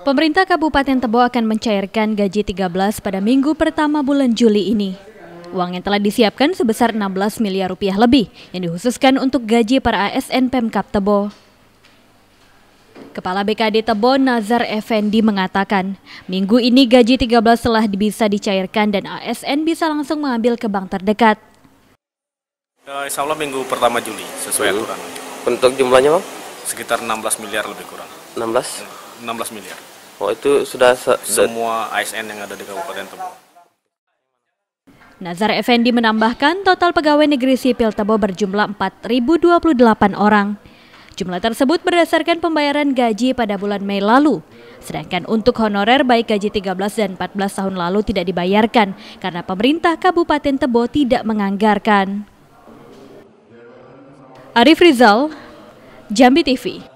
Pemerintah Kabupaten Tebo akan mencairkan gaji 13 pada minggu pertama bulan Juli ini. Uang yang telah disiapkan sebesar 16 miliar rupiah lebih yang dihususkan untuk gaji para ASN Pemkap Tebo. Kepala BKD Tebo Nazar Effendi mengatakan, minggu ini gaji 13 telah bisa dicairkan dan ASN bisa langsung mengambil ke bank terdekat. Uh, insya Allah minggu pertama Juli sesuai hmm. aturan. Untuk jumlahnya bang? Sekitar 16 miliar lebih kurang. 16? 16 miliar. Oh itu sudah se semua ASN yang ada di Kabupaten Tebo. Nazar Effendi menambahkan total pegawai negeri sipil Tebo berjumlah 4.028 orang. Jumlah tersebut berdasarkan pembayaran gaji pada bulan Mei lalu. Sedangkan untuk honorer baik gaji 13 dan 14 tahun lalu tidak dibayarkan karena pemerintah Kabupaten Tebo tidak menganggarkan. Arif Rizal, Jambi TV